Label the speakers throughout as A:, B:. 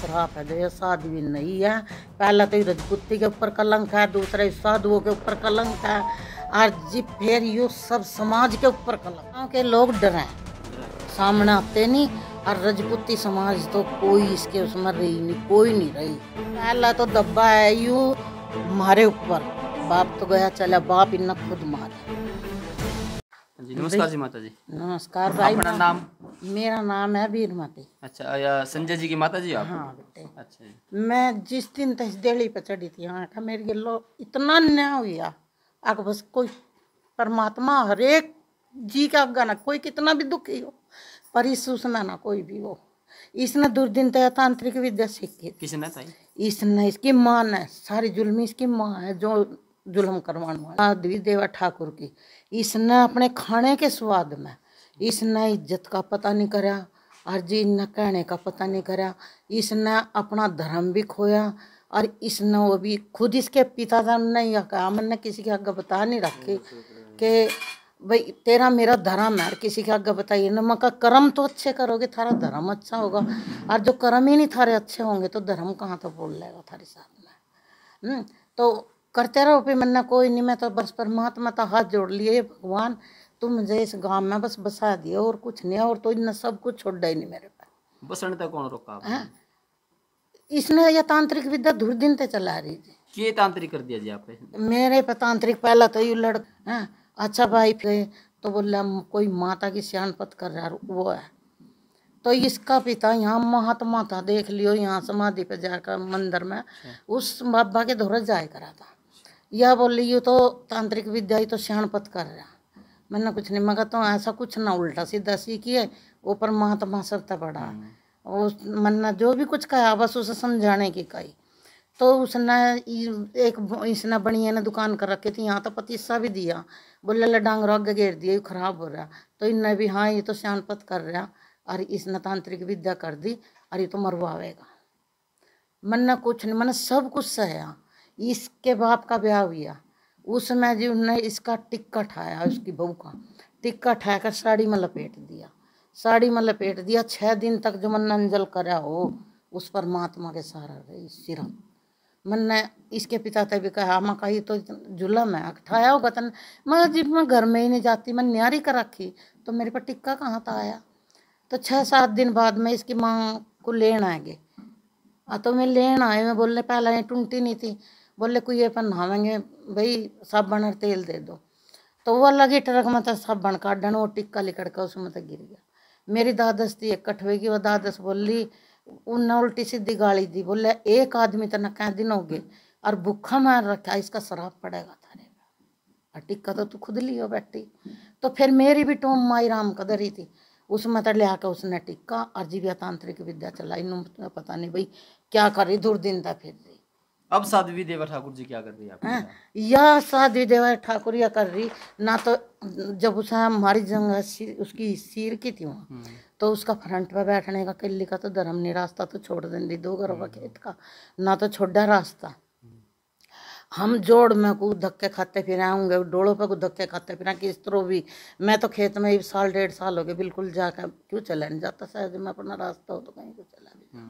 A: खराब है गया शादी भी नहीं है पहला तो रजपुती के ऊपर कलंक है दूसरा साधुओं के ऊपर कलंक है और जी फिर यो सब समाज के ऊपर कलंक के लोग डरे सामने आते नहीं और रजपूती समाज तो कोई इसके उसमें रही नहीं कोई नहीं रही पहला तो दब्बा है यू मारे ऊपर बाप तो गया चला बाप इन्ना खुद मारे
B: हाँ जी नमस्कार जी माता जी
A: नमस्कार भाई अपना नाम मेरा नाम है वीरमती
B: अच्छा संजय जी की माता जी आप हाँ बेटे अच्छा
A: मैं जिस दिन तक दिल्ली पर चढ़ी थी वहाँ का मेरे लो इतना न्याय हुआ अगर बस कोई परमात्मा हरेक जी का गाना कोई कितना भी दुखी हो पर इस उसमें ना कोई भी हो इसने दुर्दिन तय तांत्रिक विद्या सीखी किसने इसने इसकी माँ ने सारी जुल्मी इसकी माँ है जो जुल्म करवाने वाली देवा ठाकुर की इसने अपने खाने के स्वाद में इसने इज्जत का पता नहीं करा और जी इन्हें कहने का पता नहीं करा इसने अपना धर्म भी खोया और इसने वो भी खुद इसके पिता धर्म या कहा मैंने किसी के आगे बता नहीं रखी कि भाई तेरा मेरा धर्म है किसी के आगे बताइए ना मैं कर्म तो अच्छे करोगे थारा धर्म अच्छा होगा और जो कर्म ही नहीं थारे अच्छे होंगे तो धर्म कहाँ तो बोल लेगा थारे साथ में हम्म, तो करते रहो भी मैंने कोई नहीं मैं तो बस परमात्मा तो हाथ जोड़ लिए भगवान तो मुझे इस गांव में बस बसा दिया और कुछ नहीं और तो इतना सब कुछ छोड़ा ही नहीं मेरे पास
B: बसने तक कौन रोका हाँ।
A: इसने यह तांत्रिक विद्या दूर दिन तक चला रही थी
B: क्या तांत्रिक कर दिया जी आप
A: मेरे पे तांत्रिक पहला तो यू लड़ है हाँ, अच्छा भाई फिर तो बोला कोई माता की पत कर रहा वो है तो इसका पिता यहाँ महात्मा था देख लियो यहाँ समाधि पे जाकर मंदिर में अच्छा। उस बाबा के धोरे जाए करा था यह बोली यू तो तांत्रिक विद्या ही तो पत कर रहा मैंने कुछ नहीं मगर तो ऐसा कुछ ना उल्टा सीधा सीखिए ऊपर महात्मा सब पड़ा हाँ। उस मन्ना जो भी कुछ कहा बस उसे समझाने की कही तो उसने एक इसने बढ़िया ने दुकान कर रखी थी यहाँ तो पतीसा भी दिया बोले ले डांगरो आगे घेर दिया खराब हो रहा तो इन्हें भी हाँ ये तो सियानपत कर रहा और इसने तांत्रिक विद्या कर दी और ये तो मरवावेगा मन ने कुछ नहीं मैंने सब कुछ सहया इसके बाप का ब्याह हुआ उस समय जी उन्हें इसका टिक्का ठाया उसकी बहू का टिक्का ठाया कर साड़ी में लपेट दिया साड़ी में लपेट दिया छः दिन तक जो मन अंजल करा हो उस परमात्मा के सहारा रही सिरम मन ने इसके पिता भी कहा माँ का ये तो जुलम है अठाया होगा तन मैं जी मैं घर में ही नहीं जाती मैं न्यारी कर रखी तो मेरे पर टिक्का कहाँ था आया तो छः सात दिन बाद में इसकी माँ को लेन आएंगे आ तो मैं लेन आए मैं बोलने पहले टूंटी नहीं थी बोले कोई अपन नहावेंगे भाई साबण और तेल दे दो तो वो अलग ही ट्रक में साबण काटन वो टिक्का लिकड़ का उसमें तक गिर गया मेरी दादस थी एक कट हुएगी वह दादस बोली उनने उल्टी सीधी गाली दी बोले एक आदमी तना तो कह दिन हो गए और भूखा मार रखा इसका शराब पड़ेगा था और टिक्का तो तू खुद लियो बैठी तो फिर मेरी भी टोम माई राम कदर ही थी उसमें तो लिया के उसने टिक्का और जीव्या तांत्रिक विद्या चलाई पता नहीं भाई क्या कर रही दूर दिन था फिर रही
B: अब साध्वी देवा ठाकुर जी क्या कर रही है हाँ,
A: यह साध्वी देवा ठाकुर यह कर रही ना तो जब उस हमारी जंग उसकी सिर की थी वहाँ हम्म। तो उसका फ्रंट पर बैठने का किले का तो धर्म नहीं रास्ता तो छोड़ दें दो घरों का हम्म। खेत का ना तो छोड़ा रास्ता हम्म। हम जोड़ में कुछ धक्के खाते फिर होंगे डोड़ों पे कुछ धक्के खाते फिर कि इस तरह भी मैं तो खेत में एक साल डेढ़ साल हो गए बिल्कुल जाकर क्यों चला नहीं जाता शायद मैं अपना रास्ता हो तो कहीं को चला भी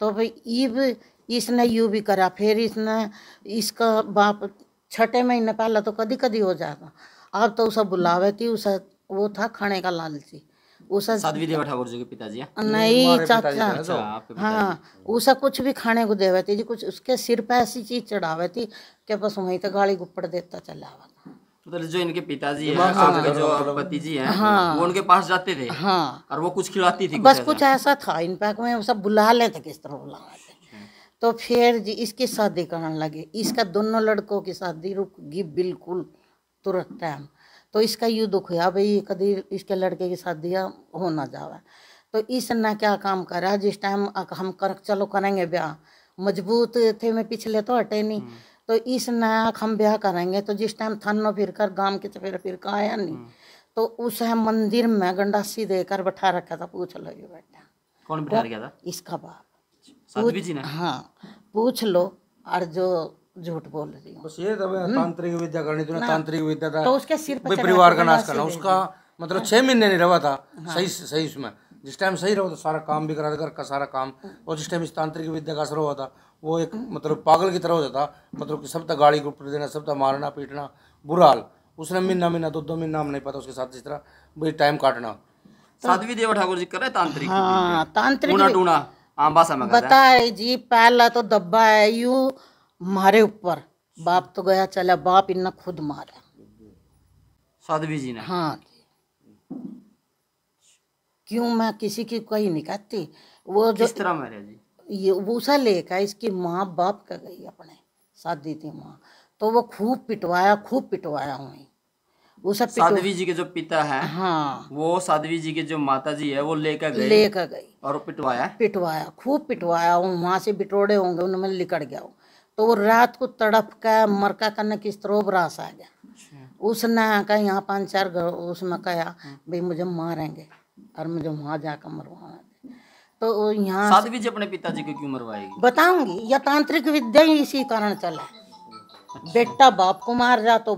A: तो भाई ईब इसने यू भी करा फिर इसने इसका बाप छठे महीने पहले तो कभी कभी हो जाता अब तो उसे बुलावे थी उसे वो था खाने का लालची उसे साध्वी देवा ठाकुर
B: जी के पिताजी नहीं चाचा तो। अच्छा, हाँ
A: उसे कुछ भी खाने को देवे थी जी कुछ उसके सिर पे ऐसी चीज चढ़ावे थी कि बस वहीं तो गाड़ी गुप्पड़ देता चला आवा
B: तो मतलब जो इनके पिताजी हैं जो पति जी हैं हाँ, वो उनके पास जाते थे हाँ, और वो कुछ खिलाती थी बस कुछ
A: ऐसा था इन पैक में सब बुला लेते किस तरह बुला तो फिर जी इसकी शादी करने लगे इसका दोनों लड़कों की शादी रुक गई बिल्कुल तुरंत टाइम तो इसका यू दुख हुआ भाई कभी इसके लड़के की शादी हो ना जावे तो इसने क्या काम करा जिस टाइम हम कर चलो करेंगे ब्याह मजबूत थे मैं पिछले तो हटे नहीं हम्म। तो इस नया हम ब्याह करेंगे तो जिस टाइम थानो फिर कर गांव के चपेर फिर का आया नहीं हम्म। तो उस मंदिर में गंडासी देकर बैठा रखा था पूछ लो ये कौन बैठा गया तो था इसका बाप साध्वी जी ने हाँ पूछ लो और जो झूठ बोल रही हूँ बस ये तो हम्म। तांत्रिक विद्या करनी थी तांत्रिक विद्या था तो उसके सिर पर परिवार का नाश करना उसका मतलब छह महीने
C: नहीं रहा था हाँ। सही सही उसमें जिस टाइम सही रहो तो सारा काम भी करा घर का सारा काम और जिस टाइम इस तांत्रिक विद्या का असर हुआ था वो एक हम्म। मतलब पागल की तरह हो जाता मतलब कि सब तक गाड़ी को देना सब तक तो मारना पीटना बुरा हाल उसने महीना महीना दो दो महीना हम नहीं पता उसके साथ जिस तरह भाई टाइम काटना साध्वी देव ठाकुर जी कर रहे तांत्रिक हाँ तांत्रिक टूना आंबा
A: बताए जी पहला तो दब्बा है यू मारे ऊपर बाप तो गया चला बाप इन्ना खुद मारा साधवी हाँ जी ने हाँ क्यों मैं किसी की कहीं नहीं कहती वो जो किस तरह मारे जी ये उसा लेकर इसकी माँ बाप का गई अपने दी थी माँ तो वो खूब पिटवाया खूब पिटवाया हुई वो सब साधवी
B: जी के जो पिता है हाँ वो साधवी जी के जो माता जी है वो लेकर गई लेकर गई और पिटवाया
A: पिटवाया खूब पिटवाया वहां से बिटोड़े होंगे उनमें लिकट गया वो तो वो रात को तड़प का मरका करने की स्त्रोब रास आ गया अच्छा। उसने आकर यहाँ पाँच चार घर उसमें कहा हाँ। भाई मुझे मारेंगे और मुझे वहां जाकर मरवाना तो यहाँ साधवी
B: जी अपने पिताजी को क्यों मरवाएगी
A: बताऊंगी यह तांत्रिक विद्या ही इसी कारण चला अच्छा। बेटा बाप को मार जा तो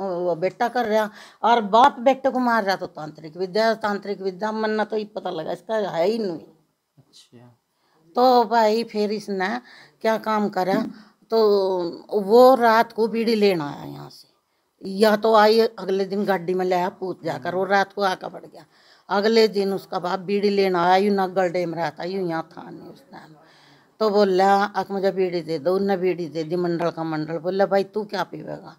A: वो बेटा कर रहा और बाप बेटे को मार रहा तो तांत्रिक विद्या तांत्रिक विद्या मनना तो ही पता लगा इसका है ही नहीं अच्छा तो भाई फिर इसने क्या काम करा तो वो रात को बीड़ी लेना आया यहाँ से या तो आई अगले दिन गाड़ी में लाया पूछ जाकर वो रात को आका पड़ गया अगले दिन उसका बाप बीड़ी लेना आया यू नगल डेम रहा था यू यहाँ था नहीं उस टाइम तो बोला आख मुझे बीड़ी दे दो उन्हें बीड़ी दे दी मंडल का मंडल बोला भाई तू क्या पीवेगा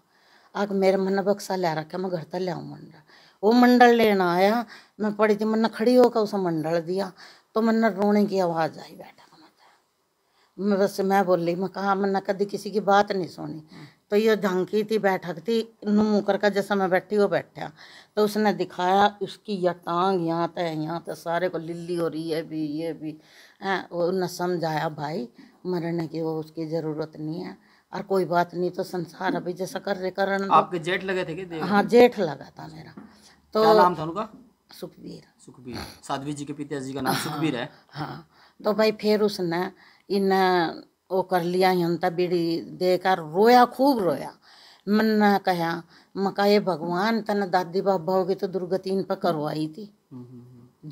A: मन बक्सा ಮೇರೆ ಮನ್ನಬಕ್ಕೆ मैं घर तक आऊँ मंडल वो मंडल लेना आया मैं पड़ी थी मन्ना खड़ी होकर उसे मंडल दिया तो मन्ना रोने की आवाज़ आई बैठा मैं बस मैं बोल रही मैं कहा मन्ना कभी किसी की बात नहीं सुनी तो ये झांकी थी बैठक थी मुँह करका जैसा मैं बैठी वो बैठा तो उसने दिखाया उसकी यह टांग यहाँ तक यहाँ तक सारे को लिल्ली हो रही है भी ये भी है उन्हें समझाया भाई मरने की वो उसकी ज़रूरत नहीं है और कोई बात नहीं तो संसार अभी जैसा कर करण तो- आपके
B: जेठ लगे थे हाँ जेठ लगा था मेरा तो क्या नाम था उनका सुखबीर सुखबीर साध्वी जी के पिताजी का नाम हाँ, सुखबीर है हाँ
A: तो भाई फिर उसने इन वो कर लिया हिंता तो बीड़ी देकर रोया खूब रोया मन कहा मका ये भगवान तन दादी बाबा होगी तो दुर्गति इन पर करवाई थी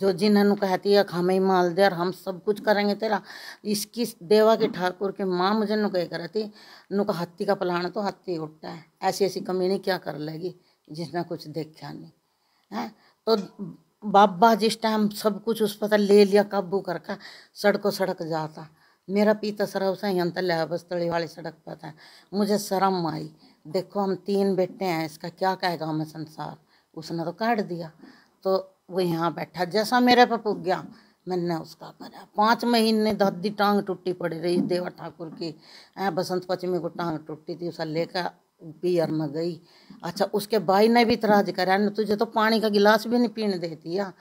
A: जो जिन्होंने कहती है हमें ही माल दे और हम सब कुछ करेंगे तेरा इसकी देवा के ठाकुर के माँ मुझे नु कह करती नुका हत्ती का पलाना तो हत्ती उठता है ऐसी ऐसी कमीनी क्या कर लेगी जिसने कुछ देखा नहीं है तो बाबा जिस टाइम सब कुछ उस पता ले लिया काबू करके सड़कों सड़क जाता मेरा पीता सरव से यहाँ तक लहबस्तड़ी वाली सड़क पर था मुझे शर्म आई देखो हम तीन बेटे हैं इसका क्या कहेगा हमें संसार उसने तो काट दिया तो वो यहाँ बैठा जैसा मेरे पे पुग गया मैंने उसका करा पाँच महीने दादी टांग टूटी पड़ी रही देवर ठाकुर की ए बसंत पंचमी को टांग टूटी थी उसे लेकर पियर में गई अच्छा उसके भाई ने भी इतराज करा तुझे तो पानी का गिलास भी नहीं पीने देती या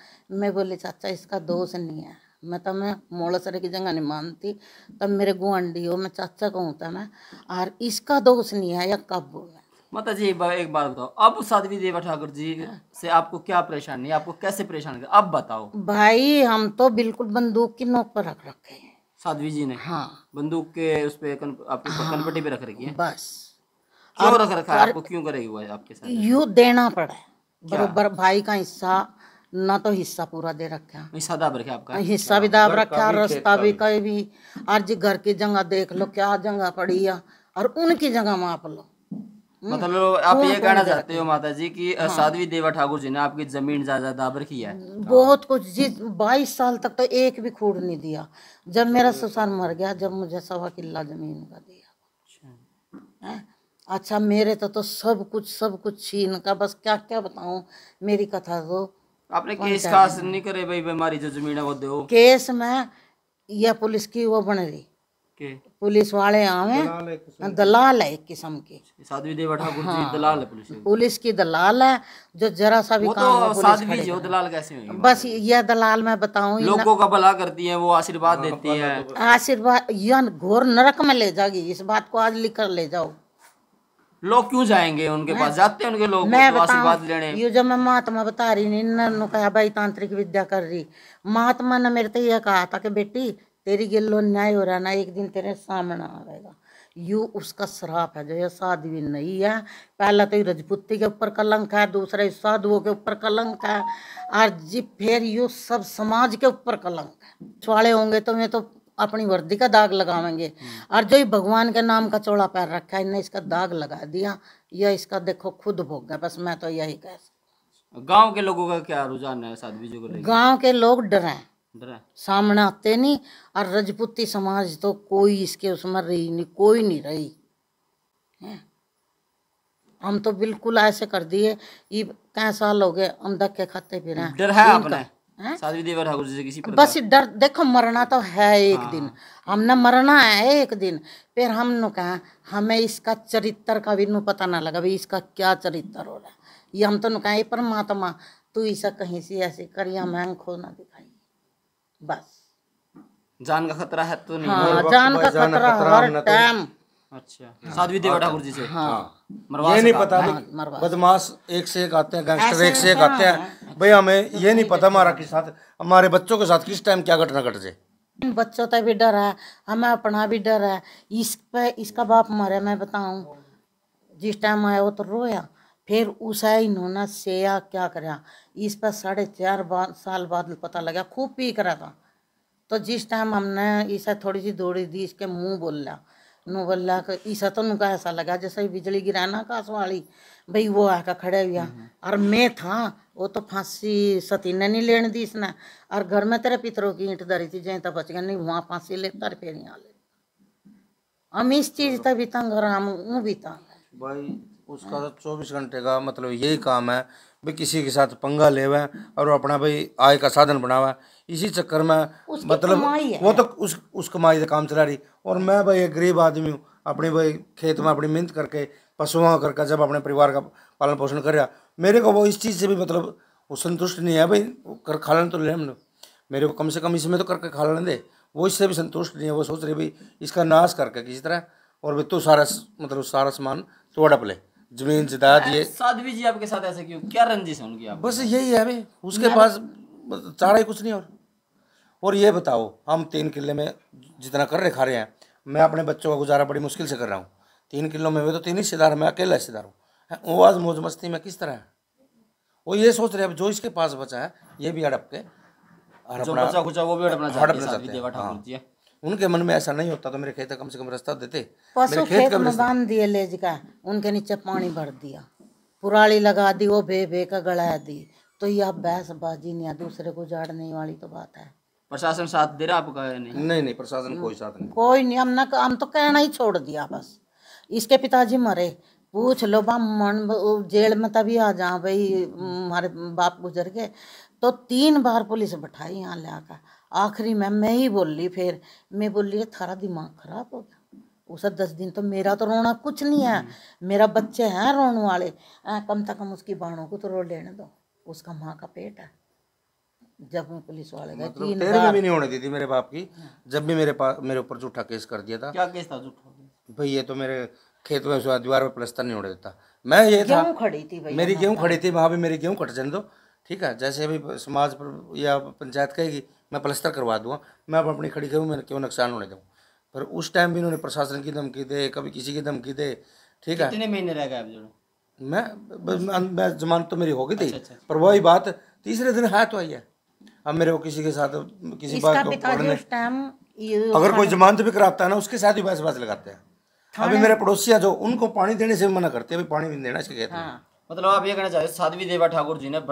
A: मैं बोली चाचा इसका दोष नहीं है मैं तो मैं मोड़सरे की जगह नहीं मानती तब मेरे गुआंडी हो मैं चाचा कहूँ था तो मैं और इसका दोष नहीं है या कब है
B: माता जी एक बार एक बार बताओ अब साध्वी देवा ठाकुर जी हाँ। से आपको क्या परेशानी आपको कैसे परेशान कर अब बताओ
A: भाई हम तो बिल्कुल बंदूक की नोक पर रख रखे हैं
B: साध्वी जी ने हाँ बंदूक के उस पे कन, आपके हाँ, कनपटी पे रख रखी है बस क्यों रख रखा है आपको क्यों करेगी हुआ है आपके साथ यू देना पड़ा
A: बरोबर भाई का हिस्सा ना तो हिस्सा पूरा दे रखा
B: हिस्सा दाब रखा आपका हिस्सा भी दाब रखा रास्ता भी कहीं
A: भी आज घर की जगह देख लो क्या जगह पड़ी है और उनकी जगह माप लो
B: हम्म। मतलब आप ये कहना चाहते हो माता जी की हाँ। साधवी देवा ठाकुर जी ने आपकी जमीन जायदाद रखी है
A: बहुत कुछ जी बाईस साल तक तो एक भी खूड़ नहीं दिया जब मेरा ससुर मर गया जब मुझे सवा किला जमीन का दिया अच्छा।, हाँ? अच्छा मेरे तो तो सब कुछ सब कुछ छीन का बस क्या क्या बताऊं मेरी कथा तो आपने केस खास नहीं करे
B: भाई बीमारी जो जमीन है वो दो
A: केस में यह पुलिस की वो बन रही के पुलिस वाले आवे दलाल है एक
B: किस्म के साध्वी देव ठाकुर हाँ, जी दलाल है पुलिस
A: पुलिस की दलाल है जो जरा सा भी तो काम तो साध्वी जी
B: दलाल कैसे हुई
A: बस यह दलाल मैं बताऊं लोगों का भला
B: करती है वो आशीर्वाद हाँ, देती है हाँ,
A: हाँ। आशीर्वाद यह घोर नरक में ले जाएगी इस बात को आज लिख कर ले जाओ
B: लोग क्यों जाएंगे उनके पास जाते हैं उनके लोग मैं आशीर्वाद लेने यू
A: जब मैं महात्मा बता रही नहीं कहा भाई तांत्रिक विद्या कर रही महात्मा ने मेरे तो यह कहा था कि बेटी तेरी गिलो न्याय हो रहा ना एक दिन तेरे सामना आएगा यू उसका श्राप है जो यह साधवी नहीं है पहला तो रजपूती के ऊपर कलंक है दूसरा साधुओं के ऊपर कलंक है और जी फिर यू सब समाज के ऊपर कलंक है छुआड़े होंगे तो मैं तो अपनी वर्दी का दाग लगावेंगे और जो ही भगवान के नाम का चौड़ा पैर रखा है इनने इसका दाग लगा दिया यह इसका देखो खुद भोग गया बस मैं तो यही कह
B: सकता गाँव के लोगों का क्या रुझान है साधवी जी को गाँव के
A: लोग डरे सामने आते नहीं और रजपूती समाज तो कोई इसके उसमें रही नहीं कोई नहीं रही हम तो बिल्कुल ऐसे कर दिए ये साल हो गए हम धक्के खाते फिर बस डर देखो मरना तो है एक हाँ। दिन हमने मरना है एक दिन फिर हमने कहा हमें इसका चरित्र का भी नु पता ना लगा भाई इसका क्या चरित्र हो रहा है ये हम तो कहा परमात्मा तू इसे कहीं से ऐसे करिया मैं खो ना दिखाई बस जान का खतरा है तो नहीं हाँ, जान का खतरा हर टाइम तो- अच्छा साध्वी हाँ। ठाकुर जी से हाँ,
B: हाँ।
C: ये नहीं पता हाँ, बदमाश एक से एक आते हैं गैंगस्टर एक से एक आते हैं भाई अच्छा। हमें ये नहीं पता हमारा किस साथ हमारे बच्चों के साथ किस टाइम क्या घटना घट जाए
A: बच्चों का भी डर है हमें अपना भी डर है इस पे इसका बाप मरे मैं बताऊं जिस टाइम आया वो तो रोया फिर उसा इन्होंने सेया क्या कराया इस पर साढ़े चार बाद साल बाद पता लगा खूब पी करा था तो जिस टाइम हमने इसे थोड़ी सी दौड़ी दी इसके मुंह बोल लिया नू बोला कि ईसा तो नुका ऐसा लगा जैसे बिजली गिरा ना काश वाली भाई वो आकर खड़े हुआ हम्म, हम्म। और मैं था वो तो फांसी सती ने नहीं लेने दी इसने और घर में तेरे पितरों की ईंट धरी थी जैसे तो बच गया नहीं वहाँ फांसी ले फिर यहाँ लेता हम इस चीज़ तक बीतंग और हम बीता भाई
C: उसका तो चौबीस घंटे का मतलब यही काम है भाई किसी के साथ पंगा लेवे और अपना भाई आय का साधन बनावा इसी चक्कर में मतलब वो तो उस उस कमाई का काम चला रही और मैं भाई एक गरीब आदमी हूँ अपने भाई खेत में अपनी मेहनत करके पशुओं करके जब अपने परिवार का पालन पोषण कर रहा मेरे को वो इस चीज़ से भी मतलब वो संतुष्ट नहीं है भाई कर खा लेने तो ले हम मेरे को कम से कम इसमें तो करके खा लेने दे वो इससे भी संतुष्ट नहीं है वो सोच रहे भाई इसका नाश करके किसी तरह और भाई तू सारा मतलब सारा सामान तोड़प ले जमीन जिदाद ये
B: साधवी जी आपके साथ ऐसे क्यों क्या रंजिश है उनकी आप बस यही है अभी उसके पास
C: चारा ही कुछ नहीं और और ये बताओ हम तीन किले में जितना कर रहे खा रहे हैं मैं अपने बच्चों का गुजारा बड़ी मुश्किल से कर रहा हूँ तीन किलो में वे तो तीन ही सिदार मैं अकेला सिदार हूँ वो आज मौज मस्ती में किस तरह है वो ये सोच रहे अब जो इसके पास बचा है ये भी हड़प के हड़पना वो भी हड़पना उनके मन में ऐसा नहीं होता तो मेरे खेत का कम से कम रास्ता देते पशु खेत, खेत में
A: बांध दिए लेज का उनके नीचे पानी भर दिया पुराली लगा दी वो बे बे का गड़ा दी तो यह बहस बाजी नहीं दूसरे को जाड़ने वाली तो बात है
B: प्रशासन साथ दे रहा आपका नहीं नहीं नहीं प्रशासन कोई साथ नहीं
A: कोई नहीं हम ना हम तो कहना ही छोड़ दिया बस इसके पिताजी मरे पूछ लो बा मन जेल में तभी आ जा भाई हमारे बाप गुजर गए तो तीन बार पुलिस बैठाई यहाँ ले आकर आखिरी मैं मैं ही बोली फिर मैं बोली थारा दिमाग खराब हो गया उस दस दिन तो मेरा तो रोना कुछ नहीं है हम्म। मेरा बच्चे हैं रोने वाले आ, कम से कम उसकी बाणों को तो रो लेने दो उसका माँ का पेट है जब मैं पुलिस वाले गए मतलब भी नहीं होने
C: दी थी मेरे बाप की हाँ। जब भी मेरे पास मेरे ऊपर झूठा केस कर दिया था क्या केस था झूठा भाई ये तो मेरे खेत में दीवार में प्लस्तर नहीं होने देता मैं ये था खड़ी थी भाई मेरी गेहूँ खड़ी थी वहाँ भी मेरी गेहूँ कट जाने दो ठीक है जैसे भी समाज पर या पंचायत कहेगी मैं प्लस्तर करवा दूँगा मैं आप अपनी खड़ी करूँ मैं क्यों नुकसान होने दूँ पर उस टाइम भी इन्होंने प्रशासन की धमकी दे कभी किसी की धमकी दे ठीक है कितने
B: महीने रह गए आप जो
C: मैं मैं जमानत तो मेरी हो गई थी अच्छा, अच्छा।, अच्छा। पर वही बात तीसरे दिन हाथ तो आई है अब मेरे को किसी के साथ किसी बात
A: को अगर कोई जमानत
C: भी कराता है ना उसके साथ ही बहस बहस लगाते हैं अभी मेरे पड़ोसियाँ जो उनको पानी देने से मना करते हैं अभी पानी देना चाहिए
B: हाँ, मतलब आप ये कहना चाहते साध्वी देवा ठाकुर जी ने